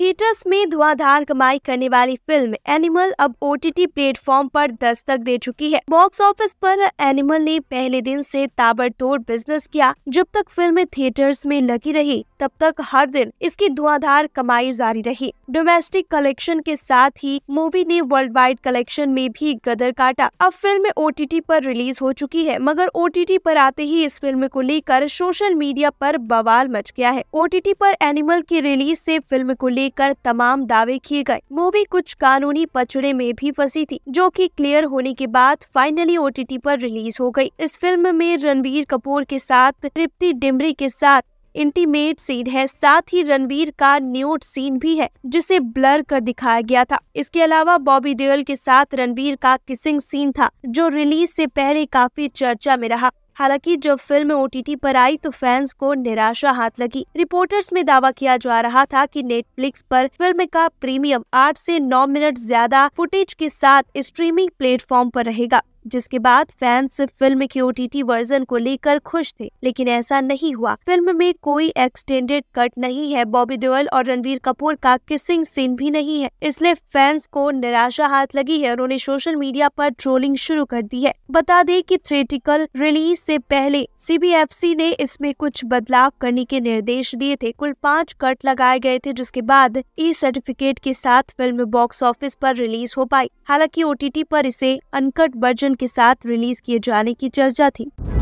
theatres में धुआंधार कमाई करने वाली फिल्म एनिमल अब ओटीटी प्लेटफॉर्म पर दस्तक दे चुकी है बॉक्स ऑफिस पर एनिमल ने पहले दिन से ताबड़तोड़ बिजनेस किया जब तक फिल्म थिएटर्स में लगी रही तब तक हर दिन इसकी धुआंधार कमाई जारी रही डोमेस्टिक कलेक्शन के साथ ही मूवी ने वर्ल्ड वाइड कलेक्शन में भी गदर काटा अब फिल्म टी पर रिलीज हो चुकी है मगर टी पर आते ही इस फिल्म को लेकर सोशल मीडिया पर बवाल मच गया है टी पर एनिमल की रिलीज से फिल्म को ले लेकर तमाम दावे किए गए मूवी कुछ कानूनी पचड़े में भी फंसी थी जो कि क्लियर होने के बाद फाइनली ओटीटी पर रिलीज हो गई इस फिल्म में रणबीर कपूर के साथ तृप्ति डिमरी के साथ इंटीमेट सीन है साथ ही रणबीर का न्यूट सीन भी है जिसे ब्लर कर दिखाया गया था इसके अलावा बॉबी देओल के साथ रणबीर का किसिंग सीन था जो रिलीज से पहले काफी चर्चा में रहा हालांकि जब फिल्म ओटीटी पर आई तो फैंस को निराशा हाथ लगी रिपोर्टर्स में दावा किया जा रहा था कि नेटफ्लिक्स पर फिल्म का प्रीमियम आठ से नौ मिनट ज्यादा फुटेज के साथ स्ट्रीमिंग प्लेटफॉर्म पर रहेगा जिसके बाद फैंस फिल्म के ओटीटी वर्जन को लेकर खुश थे लेकिन ऐसा नहीं हुआ फिल्म में कोई एक्सटेंडेड कट नहीं है बॉबी देवल और रणवीर कपूर का किसिंग सीन भी नहीं है इसलिए फैंस को निराशा हाथ लगी है उन्होंने सोशल मीडिया पर ट्रोलिंग शुरू कर दी है बता दें कि थ्रेटिकल रिलीज से पहले सी ने इसमें कुछ बदलाव करने के निर्देश दिए थे कुल पाँच कट लगाए गए थे जिसके बाद ई सर्टिफिकेट के साथ फिल्म बॉक्स ऑफिस आरोप रिलीज हो पाई हालांकि ओ टी इसे अनकट वर्जन के साथ रिलीज किए जाने की चर्चा थी